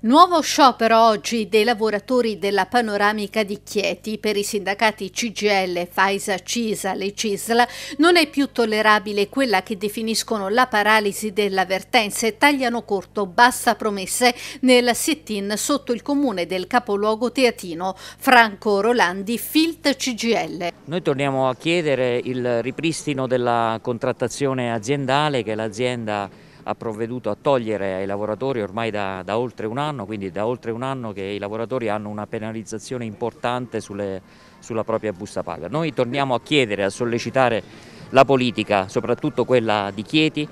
Nuovo sciopero oggi dei lavoratori della panoramica di Chieti. Per i sindacati CGL, Faisa, CISA, e CISL. non è più tollerabile quella che definiscono la paralisi delle avvertenze. tagliano corto basta promesse nel sit-in sotto il comune del capoluogo teatino. Franco Rolandi, Filt CGL. Noi torniamo a chiedere il ripristino della contrattazione aziendale che l'azienda ha provveduto a togliere ai lavoratori ormai da, da, oltre un anno, quindi da oltre un anno che i lavoratori hanno una penalizzazione importante sulle, sulla propria busta paga. Noi torniamo a chiedere, a sollecitare la politica, soprattutto quella di Chieti,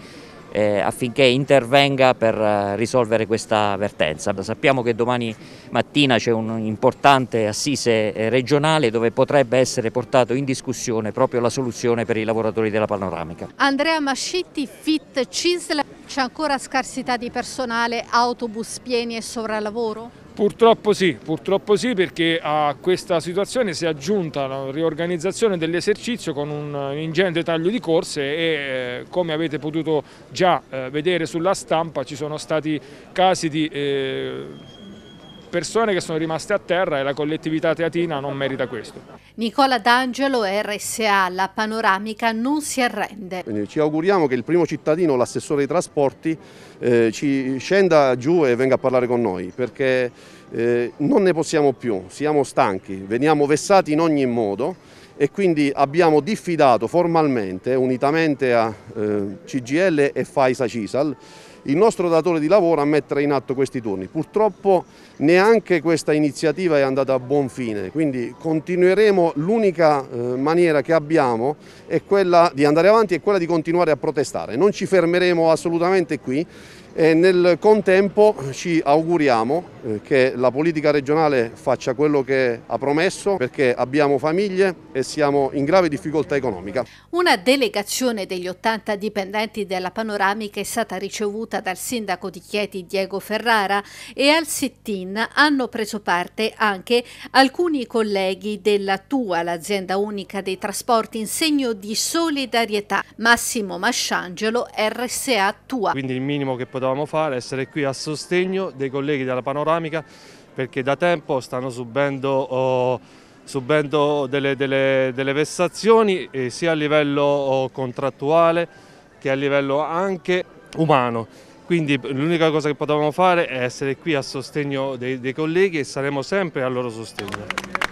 eh, affinché intervenga per eh, risolvere questa vertenza. Sappiamo che domani mattina c'è un importante assise eh, regionale dove potrebbe essere portato in discussione proprio la soluzione per i lavoratori della panoramica. Andrea Mascitti, Fit Cisla. C'è ancora scarsità di personale, autobus pieni e sovralavoro? Purtroppo sì, purtroppo sì perché a questa situazione si è aggiunta la riorganizzazione dell'esercizio con un ingente taglio di corse e eh, come avete potuto già eh, vedere sulla stampa ci sono stati casi di eh, persone che sono rimaste a terra e la collettività teatina non merita questo. Nicola D'Angelo, RSA, la panoramica non si arrende. Quindi ci auguriamo che il primo cittadino, l'assessore dei trasporti, eh, ci scenda giù e venga a parlare con noi perché eh, non ne possiamo più, siamo stanchi, veniamo vessati in ogni modo e quindi abbiamo diffidato formalmente, unitamente a eh, CGL e Faisa Cisal, il nostro datore di lavoro a mettere in atto questi turni. Purtroppo neanche questa iniziativa è andata a buon fine, quindi continueremo, l'unica eh, maniera che abbiamo è quella di andare avanti e quella di continuare a protestare. Non ci fermeremo assolutamente qui e nel contempo ci auguriamo eh, che la politica regionale faccia quello che ha promesso perché abbiamo famiglie e siamo in grave difficoltà economica. Una delegazione degli 80 dipendenti della Panoramica è stata ricevuta condotta dal sindaco di Chieti Diego Ferrara e al sit-in hanno preso parte anche alcuni colleghi della TUA, l'azienda unica dei trasporti, in segno di solidarietà. Massimo Masciangelo, RSA TUA. Quindi il minimo che potevamo fare è essere qui a sostegno dei colleghi della panoramica perché da tempo stanno subendo... Oh, subendo delle, delle, delle vessazioni eh, sia a livello oh, contrattuale che a livello anche umano. Quindi l'unica cosa che potevamo fare è essere qui a sostegno dei, dei colleghi e saremo sempre al loro sostegno.